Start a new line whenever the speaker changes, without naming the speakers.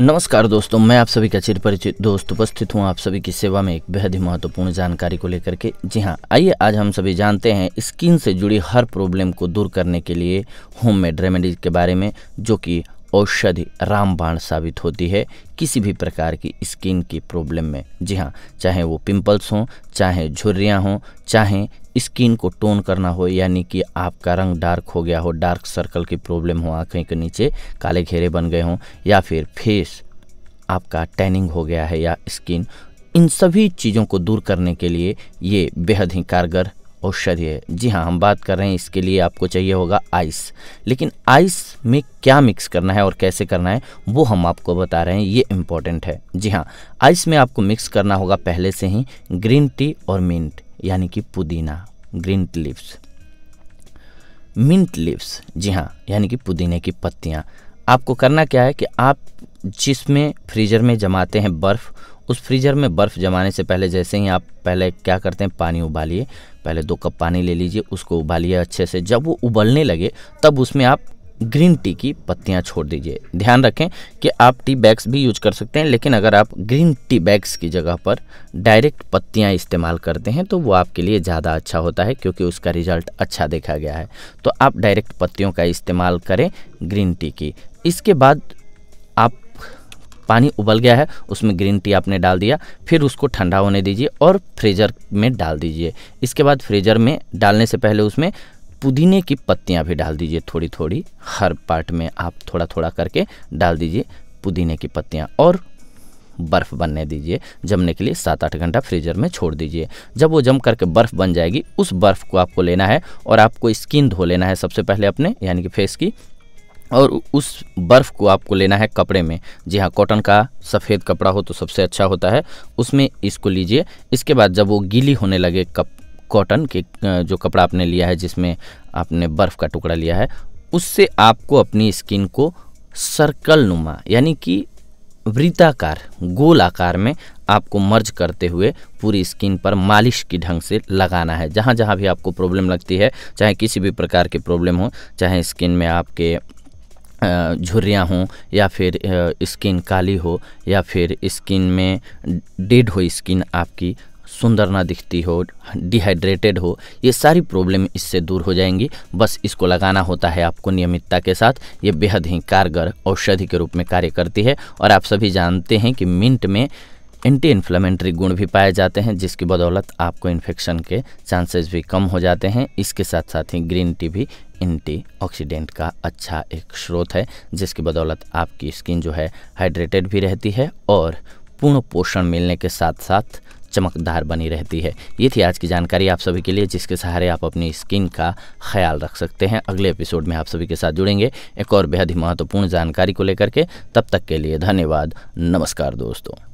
नमस्कार दोस्तों मैं आप सभी का चिर परिचित दोस्त उपस्थित हूँ आप सभी की सेवा में एक बेहद ही महत्वपूर्ण जानकारी को लेकर के जी हाँ आइए आज हम सभी जानते हैं स्किन से जुड़ी हर प्रॉब्लम को दूर करने के लिए होम मेड रेमेडीज के बारे में जो कि औषधि रामबाण साबित होती है किसी भी प्रकार की स्किन की प्रॉब्लम में जी हाँ चाहे वो पिंपल्स हों चाहे झुर्रियाँ हों चाहे स्किन को टोन करना हो यानी कि आपका रंग डार्क हो गया हो डार्क सर्कल की प्रॉब्लम हो आँखें के नीचे काले घेरे बन गए हों या फिर फेस आपका टैनिंग हो गया है या स्किन इन सभी चीज़ों को दूर करने के लिए ये बेहद ही कारगर औषधि है जी हाँ हम बात कर रहे हैं इसके लिए आपको चाहिए होगा आइस लेकिन आइस में क्या मिक्स करना है और कैसे करना है वो हम आपको बता रहे हैं ये इम्पोर्टेंट है जी हाँ आइस में आपको मिक्स करना होगा पहले से ही ग्रीन टी और मिंट यानी कि पुदीना ग्रीन लिप्स मिंट लिप्स जी हाँ यानी कि पुदीने की पत्तियाँ आपको करना क्या है कि आप जिसमें फ्रीजर में जमाते हैं बर्फ़ उस फ्रीजर में बर्फ़ जमाने से पहले जैसे ही आप पहले क्या करते हैं पानी उबालिए पहले दो कप पानी ले लीजिए उसको उबालिए अच्छे से जब वो उबलने लगे तब उसमें आप ग्रीन टी की पत्तियां छोड़ दीजिए ध्यान रखें कि आप टी बैग्स भी यूज कर सकते हैं लेकिन अगर आप ग्रीन टी बैग्स की जगह पर डायरेक्ट पत्तियां इस्तेमाल करते हैं तो वो आपके लिए ज़्यादा अच्छा होता है क्योंकि उसका रिजल्ट अच्छा देखा गया है तो आप डायरेक्ट पत्तियों का इस्तेमाल करें ग्रीन टी की इसके बाद आप पानी उबल गया है उसमें ग्रीन टी आपने डाल दिया फिर उसको ठंडा होने दीजिए और फ्रीज़र में डाल दीजिए इसके बाद फ्रीज़र में डालने से पहले उसमें पुदीने की पत्तियाँ भी डाल दीजिए थोड़ी थोड़ी हर पार्ट में आप थोड़ा थोड़ा करके डाल दीजिए पुदीने की पत्तियाँ और बर्फ़ बनने दीजिए जमने के लिए सात आठ घंटा फ्रीजर में छोड़ दीजिए जब वो जम करके बर्फ़ बन जाएगी उस बर्फ़ को आपको लेना है और आपको स्किन धो लेना है सबसे पहले अपने यानी कि फेस की और उस बर्फ़ को आपको लेना है कपड़े में जी हाँ कॉटन का सफ़ेद कपड़ा हो तो सबसे अच्छा होता है उसमें इसको लीजिए इसके बाद जब वो गीली होने लगे कप कॉटन के जो कपड़ा आपने लिया है जिसमें आपने बर्फ़ का टुकड़ा लिया है उससे आपको अपनी स्किन को सर्कल नुमा यानी कि वृत्ताकार गोल आकार में आपको मर्ज करते हुए पूरी स्किन पर मालिश की ढंग से लगाना है जहाँ जहाँ भी आपको प्रॉब्लम लगती है चाहे किसी भी प्रकार की प्रॉब्लम हो चाहे स्किन में आपके झुर्रियाँ हों या फिर स्किन काली हो या फिर स्किन में डेड हो स्किन आपकी सुंदर ना दिखती हो डिहाइड्रेटेड हो ये सारी प्रॉब्लम इससे दूर हो जाएंगी बस इसको लगाना होता है आपको नियमितता के साथ ये बेहद ही कारगर औषधि के रूप में कार्य करती है और आप सभी जानते हैं कि मिंट में एंटी इन्फ्लामेंट्री गुण भी पाए जाते हैं जिसकी बदौलत आपको इन्फेक्शन के चांसेस भी कम हो जाते हैं इसके साथ साथ ही ग्रीन टी भी एंटी ऑक्सीडेंट का अच्छा एक स्रोत है जिसकी बदौलत आपकी स्किन जो है हाइड्रेटेड भी रहती है और पूर्ण पोषण मिलने के साथ साथ चमकदार बनी रहती है ये थी आज की जानकारी आप सभी के लिए जिसके सहारे आप अपनी स्किन का ख्याल रख सकते हैं अगले एपिसोड में आप सभी के साथ जुड़ेंगे एक और बेहद ही महत्वपूर्ण जानकारी को लेकर के तब तक के लिए धन्यवाद नमस्कार दोस्तों